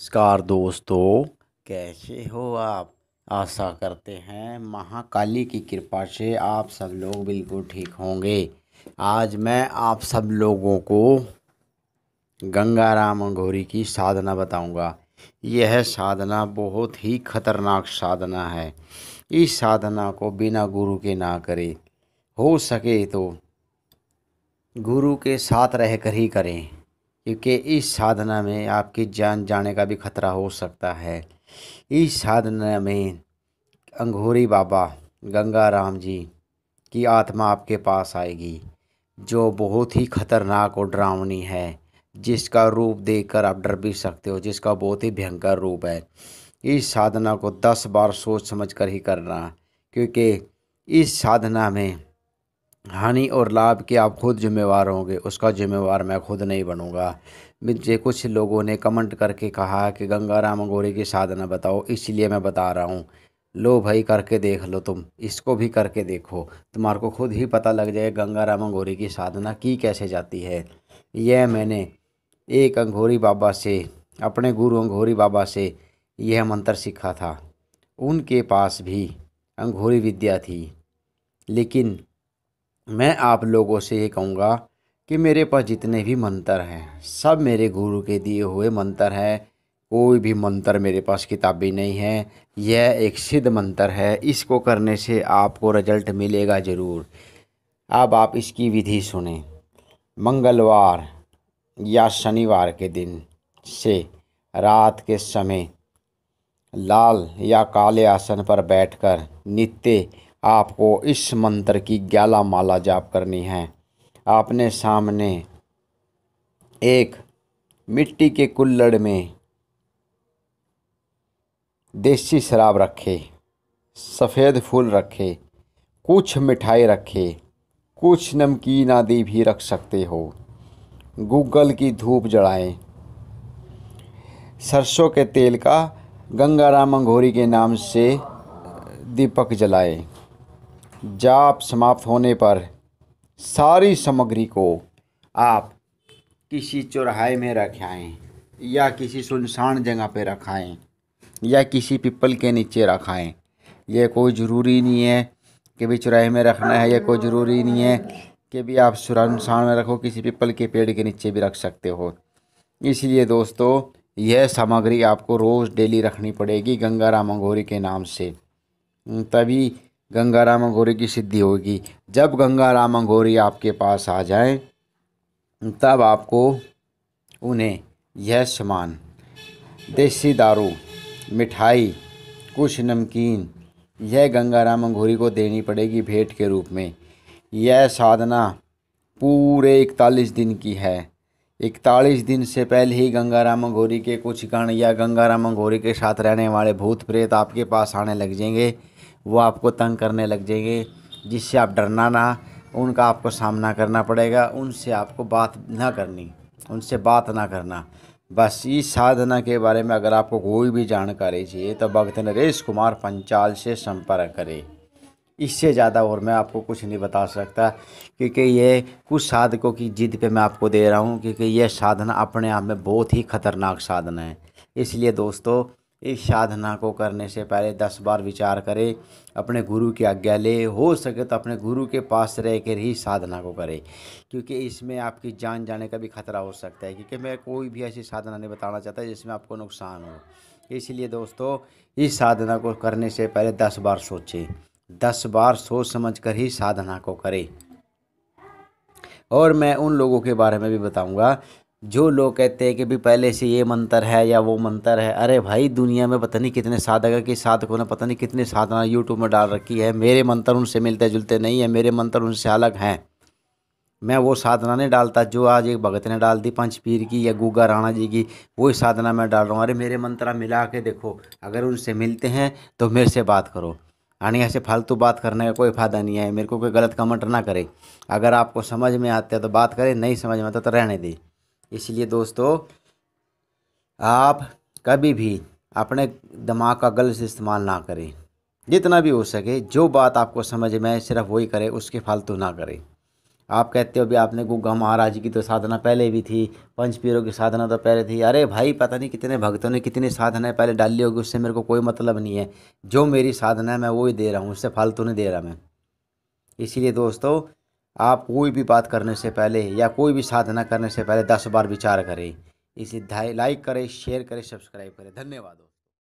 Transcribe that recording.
नमस्कार दोस्तों कैसे हो आप आशा करते हैं महाकाली की कृपा से आप सब लोग बिल्कुल ठीक होंगे आज मैं आप सब लोगों को गंगाराम अंघोरी की साधना बताऊंगा यह साधना बहुत ही खतरनाक साधना है इस साधना को बिना गुरु के ना करें हो सके तो गुरु के साथ रहकर ही करें क्योंकि इस साधना में आपकी जान जाने का भी खतरा हो सकता है इस साधना में अंघोरी बाबा गंगा राम जी की आत्मा आपके पास आएगी जो बहुत ही खतरनाक और ड्रावनी है जिसका रूप देखकर आप डर भी सकते हो जिसका बहुत ही भयंकर रूप है इस साधना को दस बार सोच समझ कर ही करना क्योंकि इस साधना में हानि और लाभ के आप खुद जिम्मेवार होंगे उसका जिम्मेवार मैं खुद नहीं बनूंगा मुझे कुछ लोगों ने कमेंट करके कहा कि गंगाराम गोरी की साधना बताओ इसलिए मैं बता रहा हूँ लो भाई करके देख लो तुम इसको भी करके देखो तुम्हारे को खुद ही पता लग जाए गंगाराम अंगोरी की साधना की कैसे जाती है यह मैंने एक अंघोरी बाबा से अपने गुरु अंघोरी बाबा से यह मंत्र सीखा था उनके पास भी अंघोरी विद्या थी लेकिन मैं आप लोगों से ये कहूँगा कि मेरे पास जितने भी मंत्र हैं सब मेरे गुरु के दिए हुए मंत्र हैं कोई भी मंत्र मेरे पास किताबी नहीं है यह एक सिद्ध मंत्र है इसको करने से आपको रिजल्ट मिलेगा ज़रूर अब आप इसकी विधि सुने मंगलवार या शनिवार के दिन से रात के समय लाल या काले आसन पर बैठकर नित्य आपको इस मंत्र की ग्यारह माला जाप करनी है आपने सामने एक मिट्टी के कुल्लड़ में देसी शराब रखे सफ़ेद फूल रखे कुछ मिठाई रखे कुछ नमकीन आदि भी रख सकते हो गूगल की धूप जलाएं सरसों के तेल का गंगाराम अंघोरी के नाम से दीपक जलाएं जाप समाप्त होने पर सारी सामग्री को आप किसी चौराहे में रखाएं या किसी सुनसान जगह पर रखाएं या किसी पिपल के नीचे रखाएं यह कोई ज़रूरी नहीं है कि भी चौराहे में रखना है यह कोई ज़रूरी नहीं है कि भी आप सुनसान में रखो किसी पिपल के पेड़ के नीचे भी रख सकते हो इसलिए दोस्तों यह सामग्री आपको रोज़ डेली रखनी पड़ेगी गंगाराम राम के नाम से तभी गंगाराम अघोरी की सिद्धि होगी जब गंगाराम अंगोरी आपके पास आ जाए तब आपको उन्हें यह सामान देसी दारू मिठाई कुछ नमकीन यह गंगाराम अंघोरी को देनी पड़ेगी भेंट के रूप में यह साधना पूरे इकतालीस दिन की है इकतालीस दिन से पहले ही गंगाराम अंगोरी के कुछ गण या गंगाराम अंगोरी के साथ रहने वाले भूत प्रेत आपके पास आने लग जाएंगे वो आपको तंग करने लग जाएंगे जिससे आप डरना ना उनका आपको सामना करना पड़ेगा उनसे आपको बात ना करनी उनसे बात ना करना बस इस साधना के बारे में अगर आपको कोई भी जानकारी चाहिए तो भक्त नरेश कुमार पंचाल से संपर्क करें इससे ज़्यादा और मैं आपको कुछ नहीं बता सकता क्योंकि ये कुछ साधकों की जिद पे मैं आपको दे रहा हूँ क्योंकि यह साधना अपने आप में बहुत ही खतरनाक साधना है इसलिए दोस्तों इस साधना को करने से पहले दस बार विचार करे अपने गुरु की आज्ञा ले हो सके तो अपने गुरु के पास रह कर ही साधना को करें क्योंकि इसमें आपकी जान जाने का भी खतरा हो सकता है क्योंकि मैं कोई भी ऐसी साधना नहीं बताना चाहता जिसमें आपको नुकसान हो इसलिए दोस्तों इस साधना को करने से पहले दस बार सोचें दस बार सोच समझ कर ही साधना को करें और मैं उन लोगों के बारे में भी बताऊंगा जो लोग कहते हैं कि भी पहले से ये मंत्र है या वो मंत्र है अरे भाई दुनिया में पता नहीं कितने साधक के साधकों ने पता नहीं कितने साधना यूट्यूब में डाल रखी है मेरे मंत्र उनसे मिलते जुलते नहीं है मेरे मंत्र उनसे अलग हैं मैं वो साधना नहीं डालता जो आज एक भगत ने डाल दी पंच पीर की या गुगा राणा जी की वही साधना मैं डाल रहा हूँ अरे मेरे मंत्रा मिला के देखो अगर उनसे मिलते हैं तो मेरे से बात करो यानी ऐसे फालतू बात करने का कोई फ़ायदा नहीं है मेरे को कोई गलत कमेंट ना करे अगर आपको समझ में आते है तो बात करें नहीं समझ में आता तो रहने दें इसलिए दोस्तों आप कभी भी अपने दिमाग का गलत इस्तेमाल ना करें जितना भी हो सके जो बात आपको समझ में सिर्फ वही करें उसके फालतू ना करें आप कहते हो भी आपने गुग्गा महाराज की तो साधना पहले भी थी पंच पीरों की साधना तो पहले थी अरे भाई पता नहीं कितने भक्तों ने कितनी साधनाएं पहले डाल ली होगी उससे मेरे को कोई मतलब नहीं है जो मेरी साधना है मैं वो ही दे रहा हूँ उससे फालतू नहीं दे रहा मैं इसीलिए दोस्तों आप कोई भी बात करने से पहले या कोई भी साधना करने से पहले दस बार विचार करें इसे लाइक करें शेयर करें सब्सक्राइब करें धन्यवाद